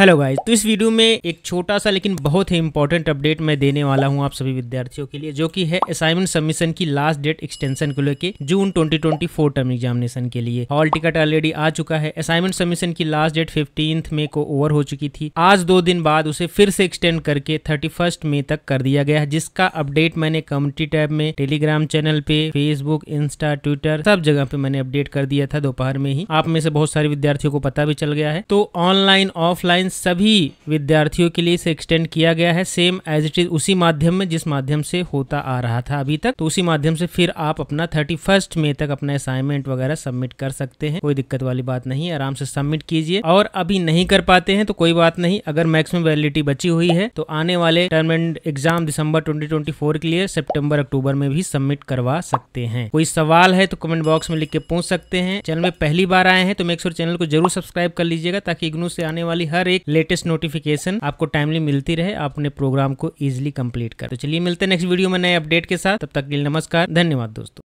hello guys तो इस video में एक छोटा सा लेकिन बहुत ही इंपॉर्टेंट अपडेट मैं देने वाला हूं आप सभी विद्यार्थियों के लिए जो कि है असाइनमेंट सबमिशन की लास्ट डेट एक्सटेंशन को लेके जून 2024 टर्म एग्जामिनेशन के लिए हॉल टिकट ऑलरेडी आ चुका है असाइनमेंट सबमिशन की लास्ट डेट फिफ्टीन मे को ओवर हो चुकी थी आज दो दिन बाद उसे फिर से एक्सटेंड करके थर्टी मई तक कर दिया गया है जिसका अपडेट मैंने कम्युनिटी टैब में टेलीग्राम चैनल पे फेसबुक इंस्टा ट्विटर सब जगह पे मैंने अपडेट कर दिया था दोपहर में ही आप में से बहुत सारे विद्यार्थियों को पता भी चल गया है तो ऑनलाइन ऑफलाइन गाइडलाइन सभी विद्यार्थियों के लिए इसे एक्सटेंड किया गया है सेम एज इट इज उसी माध्यम में जिस माध्यम से होता आ रहा था अभी तक तो उसी माध्यम से फिर आप अपना थर्टी फर्स्ट मे तक अपना असाइनमेंट वगैरह सबमिट कर सकते हैं कोई दिक्कत वाली बात नहीं आराम से सबमिट कीजिए और अभी नहीं कर पाते हैं तो कोई बात नहीं अगर मैक्सिमम वैलिडिटी बची हुई है तो आने वाले टर्म एंड एग्जाम दिसंबर 2024 के लिए सेप्टेम्बर अक्टूबर में भी सबमिट करवा सकते हैं कोई सवाल है तो कमेंट बॉक्स में लिख के पूछ सकते हैं चैनल में पहली बार आए हैं तो मेक्सोर चैनल को जरूर सब्सक्राइब कर लीजिएगा ताकि इग्नू से आने वाली हर एक लेटेस्ट नोटिफिकेशन आपको टाइमली मिलती रहे आप अपने प्रोग्राम को इजिली कंप्लीट कर तो चलिए मिलते हैं नेक्स्ट वीडियो में नए अपडेट के साथ तब तक के लिए नमस्कार धन्यवाद दोस्तों